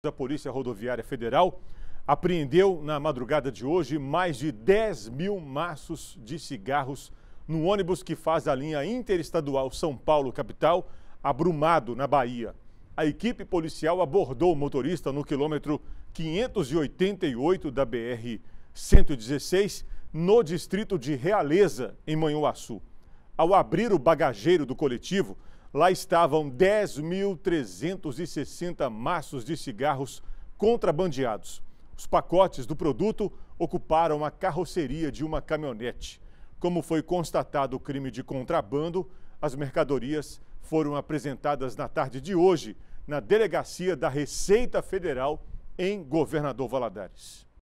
da Polícia Rodoviária Federal apreendeu na madrugada de hoje mais de 10 mil maços de cigarros no ônibus que faz a linha interestadual São Paulo capital abrumado na Bahia. A equipe policial abordou o motorista no quilômetro 588 da BR 116 no distrito de Realeza, em Manhuaçu. Ao abrir o bagageiro do coletivo, lá estavam 10.360 maços de cigarros contrabandeados. Os pacotes do produto ocuparam a carroceria de uma caminhonete. Como foi constatado o crime de contrabando, as mercadorias foram apresentadas na tarde de hoje na delegacia da Receita Federal em Governador Valadares.